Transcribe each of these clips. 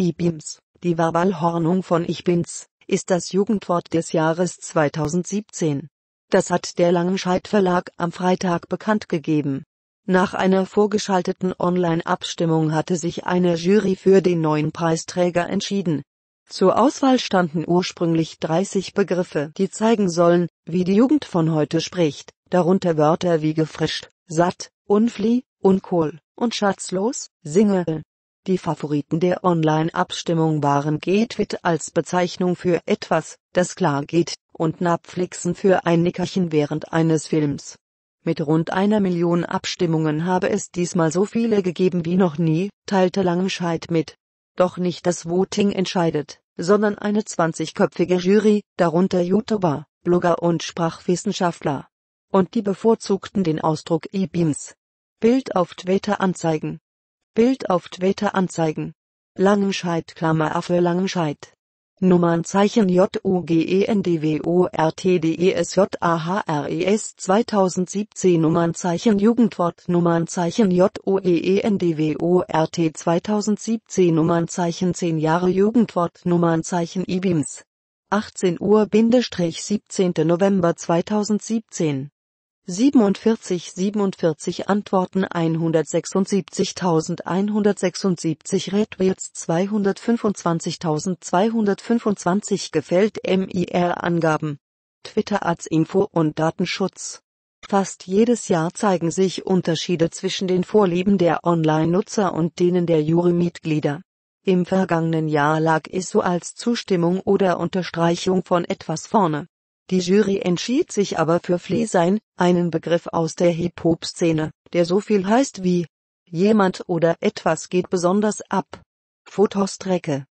IBIMS, die Verbalhornung von Ich bin's, ist das Jugendwort des Jahres 2017. Das hat der Langenscheid Verlag am Freitag bekannt gegeben. Nach einer vorgeschalteten Online-Abstimmung hatte sich eine Jury für den neuen Preisträger entschieden. Zur Auswahl standen ursprünglich 30 Begriffe, die zeigen sollen, wie die Jugend von heute spricht, darunter Wörter wie gefrischt, satt, unflieh, unkohl und schatzlos, Single. Die Favoriten der Online-Abstimmung waren Getwit als Bezeichnung für etwas, das klar geht, und Napflixen für ein Nickerchen während eines Films. Mit rund einer Million Abstimmungen habe es diesmal so viele gegeben wie noch nie, teilte Langenscheid mit. Doch nicht das Voting entscheidet, sondern eine 20-köpfige Jury, darunter YouTuber, Blogger und Sprachwissenschaftler. Und die bevorzugten den Ausdruck E-Beams. Bild auf Twitter anzeigen. Bild auf Twitter anzeigen. Langenscheid Klammer Affe Langenscheid. Nummernzeichen J J G E E E N D D W O R R T e S A H e S 2017 Nummernzeichen Jugendwort Nummernzeichen J O O E E N D W R T 2017 Nummernzeichen 10 Jahre Jugendwort Nummernzeichen IBIMS 18 Uhr 17. November 2017 47 47 Antworten 176.176 Redwheels 225.225 gefällt MIR-Angaben. Twitter als Info und Datenschutz. Fast jedes Jahr zeigen sich Unterschiede zwischen den Vorlieben der Online-Nutzer und denen der Jurymitglieder. Im vergangenen Jahr lag ISO als Zustimmung oder Unterstreichung von etwas vorne. Die Jury entschied sich aber für Flesein, einen Begriff aus der Hip-Hop-Szene, der so viel heißt wie jemand oder etwas geht besonders ab. Fotostrecke.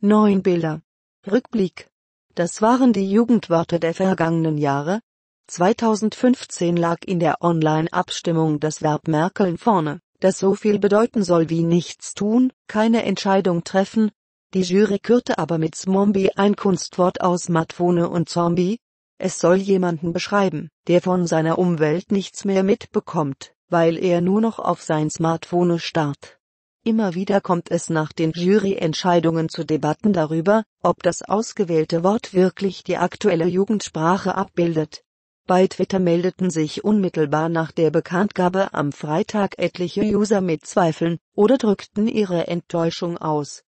Neun Bilder. Rückblick. Das waren die Jugendwörter der vergangenen Jahre. 2015 lag in der Online-Abstimmung das Verb Merkel vorne, das so viel bedeuten soll wie nichts tun, keine Entscheidung treffen. Die Jury kürte aber mit Zombie ein Kunstwort aus Matwone und Zombie, es soll jemanden beschreiben, der von seiner Umwelt nichts mehr mitbekommt, weil er nur noch auf sein Smartphone starrt. Immer wieder kommt es nach den Juryentscheidungen zu Debatten darüber, ob das ausgewählte Wort wirklich die aktuelle Jugendsprache abbildet. Bei Twitter meldeten sich unmittelbar nach der Bekanntgabe am Freitag etliche User mit Zweifeln oder drückten ihre Enttäuschung aus.